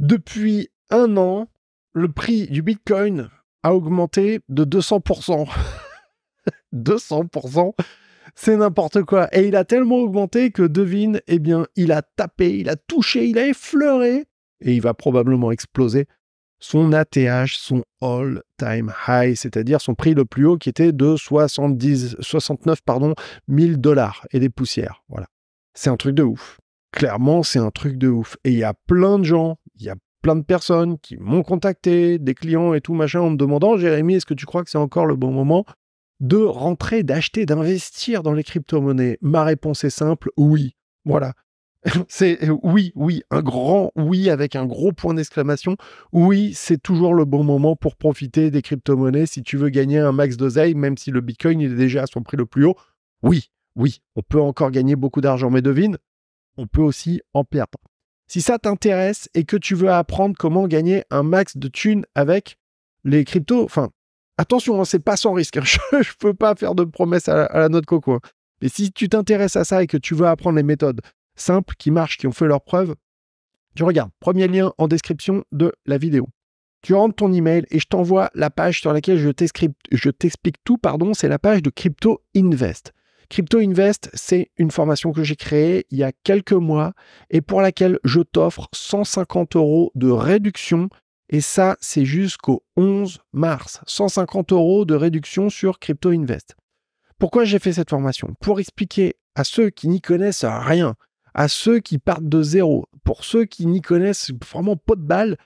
Depuis un an, le prix du Bitcoin a augmenté de 200%. 200%, c'est n'importe quoi. Et il a tellement augmenté que devine, eh bien, il a tapé, il a touché, il a effleuré, et il va probablement exploser son ATH, son all-time high, c'est-à-dire son prix le plus haut qui était de 70, 69 pardon, 1000 dollars et des poussières. Voilà. C'est un truc de ouf. Clairement, c'est un truc de ouf. Et il y a plein de gens il y a plein de personnes qui m'ont contacté, des clients et tout machin, en me demandant Jérémy, est-ce que tu crois que c'est encore le bon moment de rentrer, d'acheter, d'investir dans les crypto-monnaies Ma réponse est simple oui. Voilà. c'est oui, oui, un grand oui avec un gros point d'exclamation. Oui, c'est toujours le bon moment pour profiter des crypto-monnaies si tu veux gagner un max d'oseille, même si le bitcoin est déjà à son prix le plus haut. Oui, oui, on peut encore gagner beaucoup d'argent, mais devine, on peut aussi en perdre. Si ça t'intéresse et que tu veux apprendre comment gagner un max de thunes avec les cryptos, enfin, attention, hein, c'est pas sans risque. Hein. Je, ne peux pas faire de promesses à, la note coco. Hein. Mais si tu t'intéresses à ça et que tu veux apprendre les méthodes simples qui marchent, qui ont fait leurs preuves, tu regardes. Premier lien en description de la vidéo. Tu rentres ton email et je t'envoie la page sur laquelle je t'explique tout. Pardon, c'est la page de Crypto Invest. Crypto Invest, c'est une formation que j'ai créée il y a quelques mois et pour laquelle je t'offre 150 euros de réduction. Et ça, c'est jusqu'au 11 mars. 150 euros de réduction sur Crypto Invest. Pourquoi j'ai fait cette formation Pour expliquer à ceux qui n'y connaissent rien, à ceux qui partent de zéro, pour ceux qui n'y connaissent vraiment pas de balle,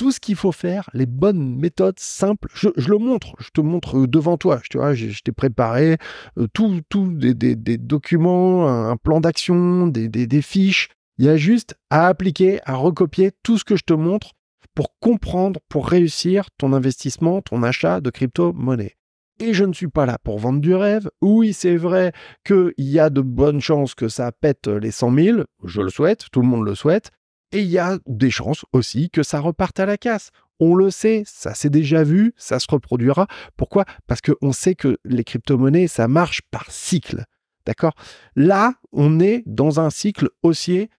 tout ce qu'il faut faire, les bonnes méthodes simples. Je, le montre, je te montre euh, devant toi. je, t'ai préparé euh, tout, tout des, documents, un, plan d'action, des, des fiches. Il y a juste à appliquer, à recopier tout ce que je te montre pour comprendre, pour réussir ton investissement, ton achat de crypto-monnaie et je ne suis pas là pour vendre du rêve. Oui, c'est vrai qu'il y a de bonnes chances que ça pète les 100 000, je le souhaite, tout le monde le souhaite, et il y a des chances aussi que ça reparte à la casse. On le sait, ça s'est déjà vu, ça se reproduira. Pourquoi Parce qu'on sait que les crypto-monnaies, ça marche par cycle. D'accord Là, on est dans un cycle haussier.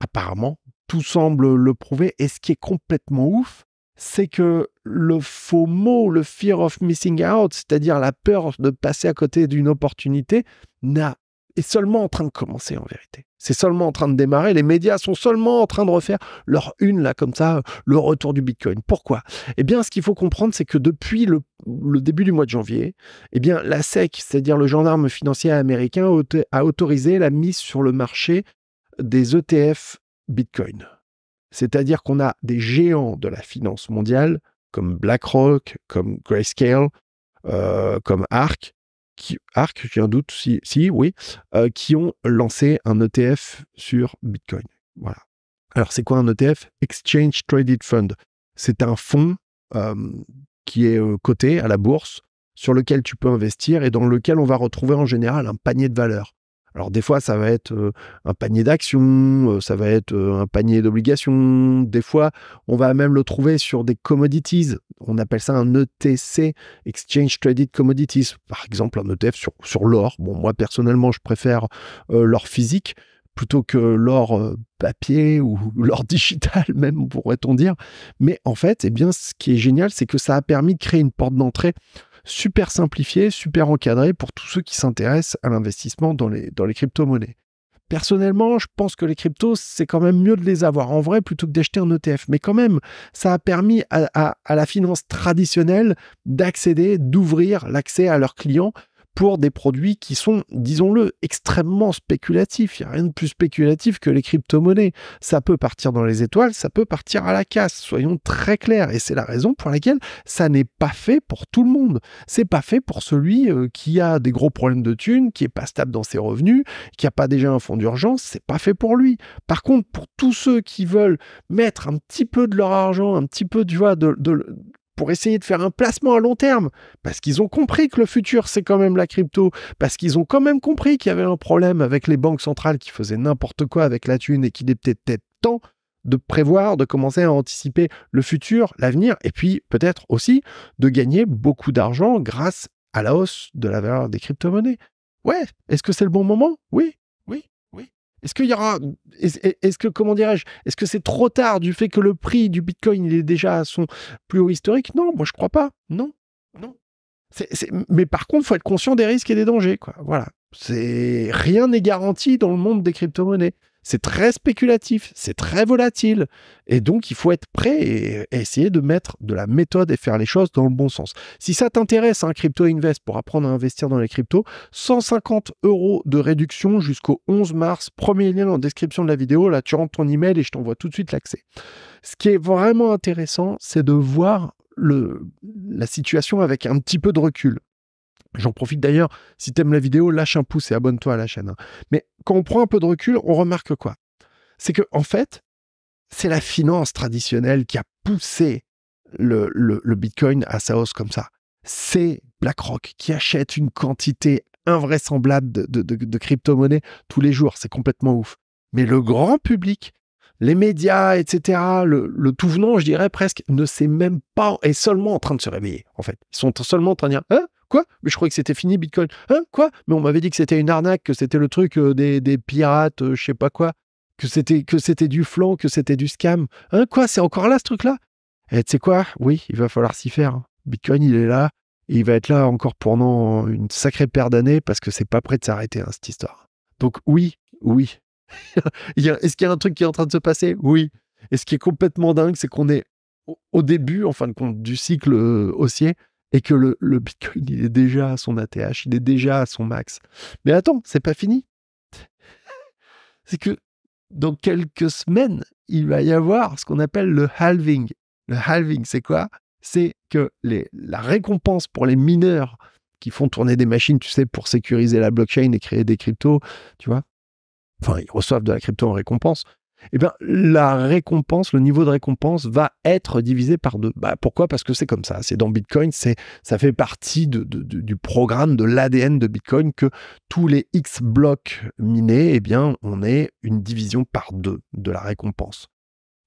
Apparemment, tout semble le prouver. Et ce qui est complètement ouf, c'est que le faux mot, le fear of missing out, c'est-à-dire la peur de passer à côté d'une opportunité, n'a est seulement en train de commencer en vérité. C'est seulement en train de démarrer. Les médias sont seulement en train de refaire leur une, là, comme ça, le retour du Bitcoin. Pourquoi Eh bien, ce qu'il faut comprendre, c'est que depuis le, début du mois de janvier, eh bien, la SEC, c'est-à-dire le gendarme financier américain, a autorisé la mise sur le marché des ETF Bitcoin. C'est-à-dire qu'on a des géants de la finance mondiale, comme BlackRock, comme Grayscale, euh, comme ARC, qui, Arc, j'ai un doute si, oui, qui ont lancé un ETF sur Bitcoin. Voilà. Alors, c'est quoi un ETF Exchange Traded Fund. C'est un fonds qui est coté à la bourse sur lequel tu peux investir et dans lequel on va retrouver en général un panier de valeurs. Alors des fois, ça va être un panier d'actions, ça va être un panier d'obligations. Des fois, on va même le trouver sur des commodities. On appelle ça un ETC, Exchange Traded Commodities. Par exemple, un ETF sur, l'or. Bon, moi personnellement, je préfère l'or physique plutôt que l'or papier ou l'or digital même pourrait-on dire mais en fait eh bien ce qui est génial c'est que ça a permis de créer une porte d'entrée super simplifié, super encadré pour tous ceux qui s'intéressent à l'investissement dans les, dans les crypto-monnaies. Personnellement, je pense que les cryptos, c'est quand même mieux de les avoir en vrai plutôt que d'acheter un ETF. Mais quand même, ça a permis à la finance traditionnelle d'accéder, d'ouvrir l'accès à leurs clients pour des produits qui sont, disons-le, extrêmement spéculatifs. Il n'y a rien de plus spéculatif que les crypto-monnaies. Ça peut partir dans les étoiles, ça peut partir à la casse, soyons très clairs. Et c'est la raison pour laquelle ça n'est pas fait pour tout le monde. C'est pas fait pour celui euh, qui a des gros problèmes de thunes, qui est pas stable dans ses revenus, qui n'a pas déjà un fonds d'urgence, c'est pas fait pour lui. Par contre, pour tous ceux qui veulent mettre un petit peu de leur argent, un petit peu, tu vois, de pour essayer de faire un placement à long terme, parce qu'ils ont compris que le futur, c'est quand même la crypto, parce qu'ils ont quand même compris qu'il y avait un problème avec les banques centrales qui faisaient n'importe quoi avec la thune et qu'il était peut-être temps de prévoir, de commencer à anticiper le futur, l'avenir, et puis peut-être aussi de gagner beaucoup d'argent grâce à la hausse de la valeur des crypto-monnaies. Ouais, est-ce que c'est le bon moment Oui, est-ce qu'il y aura, est-ce que comment dirais-je, est-ce que c'est trop tard du fait que le prix du Bitcoin il est déjà à son plus haut historique Non, moi je crois pas. Non, non. mais par contre, il faut être conscient des risques et des dangers. Quoi. Voilà. C'est rien n'est garanti dans le monde des crypto-monnaies c'est très spéculatif, c'est très volatile. Et donc, il faut être prêt et, essayer de mettre de la méthode et faire les choses dans le bon sens. Si ça t'intéresse, un hein, Crypto Invest pour apprendre à investir dans les cryptos, 150 euros de réduction jusqu'au 11 mars. Premier lien en description de la vidéo. Là, tu rentres ton email et je t'envoie tout de suite l'accès. Ce qui est vraiment intéressant, c'est de voir la situation avec un petit peu de recul. J'en profite d'ailleurs, si t'aimes la vidéo, lâche un pouce et abonne-toi à la chaîne. Hein. Mais quand on prend un peu de recul, on remarque quoi C'est que, en fait, c'est la finance traditionnelle qui a poussé le, le, Bitcoin à sa hausse comme ça. C'est BlackRock qui achète une quantité invraisemblable de, de, crypto-monnaies tous les jours. C'est complètement ouf. Mais le grand public, les médias, etc., le, tout venant, je dirais presque, ne sait même pas, est seulement en train de se réveiller, en fait. Ils sont seulement en train de dire, Hein ?» Quoi Mais je croyais que c'était fini Bitcoin. Hein Quoi Mais on m'avait dit que c'était une arnaque, que c'était le truc euh, des, pirates, euh, je sais pas quoi, que c'était que c'était du flan, que c'était du scam. Hein Quoi C'est encore là ce truc-là Et eh, tu sais quoi Oui, il va falloir s'y faire. Hein. Bitcoin, il est là. il va être là encore pendant une sacrée paire d'années parce que c'est pas prêt de s'arrêter hein, cette histoire. Donc oui, oui. Est-ce qu'il y a un truc qui est en train de se passer Oui. Et ce qui est complètement dingue, c'est qu'on est au début, en fin de compte, du cycle euh, haussier et que le, Bitcoin, il est déjà à son ATH, il est déjà à son max. Mais attends, c'est pas fini. c'est que dans quelques semaines, il va y avoir ce qu'on appelle le halving. Le halving, c'est quoi C'est que les, la récompense pour les mineurs qui font tourner des machines, tu sais, pour sécuriser la blockchain et créer des cryptos, tu vois, enfin, ils reçoivent de la crypto en récompense, eh bien, la récompense, le niveau de récompense va être divisé par deux. Bah, pourquoi Parce que c'est comme ça. C'est dans Bitcoin, c'est ça fait partie du programme, de l'ADN de Bitcoin que tous les X blocs minés, eh bien, on est une division par deux de la récompense.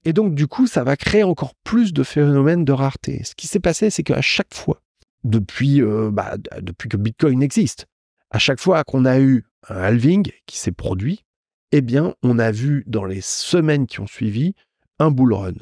Et donc, du coup, ça va créer encore plus de phénomènes de rareté. Ce qui s'est passé, c'est qu'à chaque fois, depuis euh, bah, que Bitcoin existe, à chaque fois qu'on a eu un halving qui s'est produit, eh bien, on a vu dans les semaines qui ont suivi un bull run.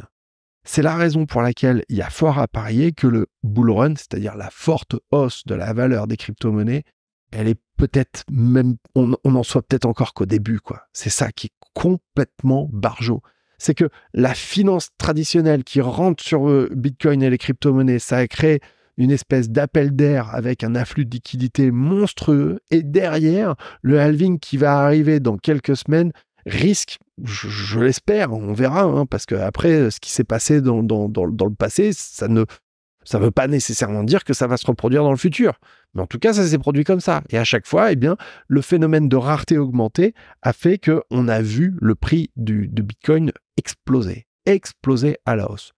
C'est la raison pour laquelle il y a fort à parier que le bull run, c'est-à-dire la forte hausse de la valeur des crypto-monnaies, elle est peut-être même, on, n'en en soit peut-être encore qu'au début, quoi. C'est ça qui est complètement barjot. C'est que la finance traditionnelle qui rentre sur euh, Bitcoin et les crypto-monnaies, ça a créé une espèce d'appel d'air avec un afflux de liquidité monstrueux. Et derrière, le halving qui va arriver dans quelques semaines risque, je, l'espère, on verra, hein, parce que après, euh, ce qui s'est passé dans, dans, le passé, ça ne ça veut pas nécessairement dire que ça va se reproduire dans le futur. Mais en tout cas, ça s'est produit comme ça. Et à chaque fois, eh bien, le phénomène de rareté augmentée a fait qu'on a vu le prix du, Bitcoin exploser, exploser à la hausse.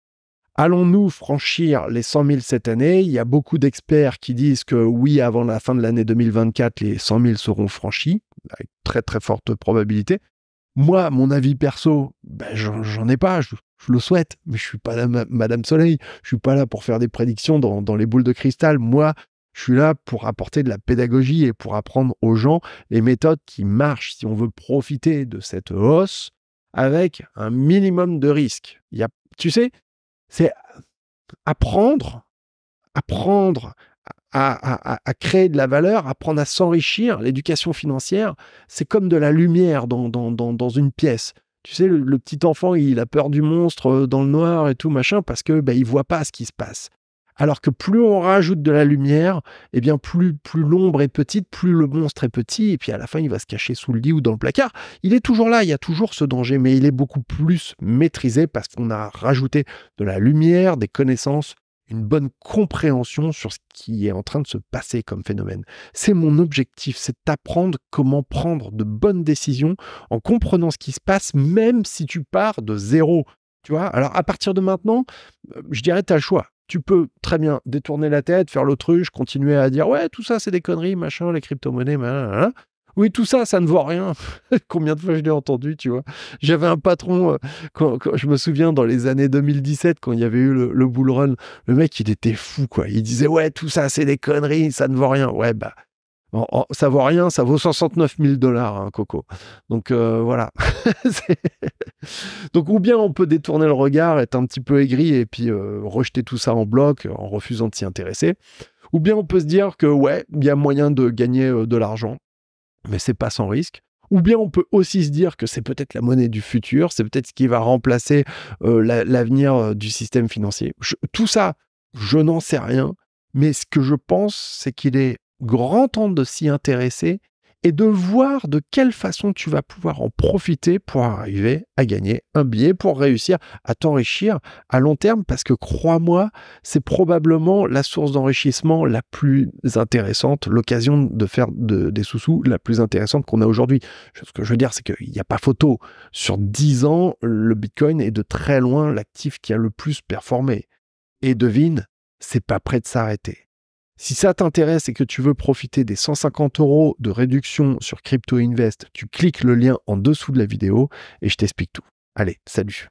Allons-nous franchir les 100 000 cette année Il y a beaucoup d'experts qui disent que oui, avant la fin de l'année 2024, les 100 000 seront franchis, avec très très forte probabilité. Moi, mon avis perso, ben, j'en ai pas, je, le souhaite, mais je suis pas Madame Soleil, je suis pas là pour faire des prédictions dans, les boules de cristal. Moi, je suis là pour apporter de la pédagogie et pour apprendre aux gens les méthodes qui marchent si on veut profiter de cette hausse avec un minimum de risque. Il y a, tu sais, c'est apprendre, à, créer de la valeur, apprendre à s'enrichir. L'éducation financière, c'est comme de la lumière dans, dans, dans, une pièce. Tu sais, le, petit enfant, il a peur du monstre euh, dans le noir et tout machin parce que ben, il voit pas ce qui se passe. Alors que plus on rajoute de la lumière, eh bien plus, plus l'ombre est petite, plus le monstre est petit, et puis à la fin il va se cacher sous le lit ou dans le placard. Il est toujours là, il y a toujours ce danger, mais il est beaucoup plus maîtrisé parce qu'on a rajouté de la lumière, des connaissances, une bonne compréhension sur ce qui est en train de se passer comme phénomène. C'est mon objectif, c'est d'apprendre comment prendre de bonnes décisions en comprenant ce qui se passe, même si tu pars de zéro. Tu vois Alors à partir de maintenant, euh, je dirais tu as le choix tu peux très bien détourner la tête, faire l'autruche, continuer à dire ouais, tout ça c'est des conneries, machin, les crypto-monnaies, machin. Oui, tout ça, ça ne vaut rien. Combien de fois je l'ai entendu, tu vois. J'avais un patron, euh, quand, je me souviens, dans les années 2017, quand il y avait eu le, le bull run, le mec, il était fou, quoi. Il disait, ouais, tout ça, c'est des conneries, ça ne vaut rien. Ouais, bah, Oh, ça vaut rien, ça vaut 69 000 dollars, hein, coco. Donc euh, voilà. Donc ou bien on peut détourner le regard, être un petit peu aigri et puis euh, rejeter tout ça en bloc euh, en refusant de s'y intéresser. Ou bien on peut se dire que ouais, il y a moyen de gagner de l'argent, mais c'est pas sans risque. Ou bien on peut aussi se dire que c'est peut-être la monnaie du futur, c'est peut-être ce qui va remplacer l'avenir du système financier. tout ça, je n'en sais rien, mais ce que je pense, c'est qu'il est grand temps de s'y intéresser et de voir de quelle façon tu vas pouvoir en profiter pour arriver à gagner un billet, pour réussir à t'enrichir à long terme, parce que crois-moi, c'est probablement la source d'enrichissement la plus intéressante, l'occasion de faire des sous-sous la plus intéressante qu'on a aujourd'hui. Ce que je veux dire, c'est qu'il n'y a pas photo. Sur 10 ans, le Bitcoin est de très loin l'actif qui a le plus performé. Et devine, c'est pas prêt de s'arrêter. Si ça t'intéresse et que tu veux profiter des 150 euros de réduction sur Crypto Invest, tu cliques le lien en dessous de la vidéo et je t'explique tout. Allez, salut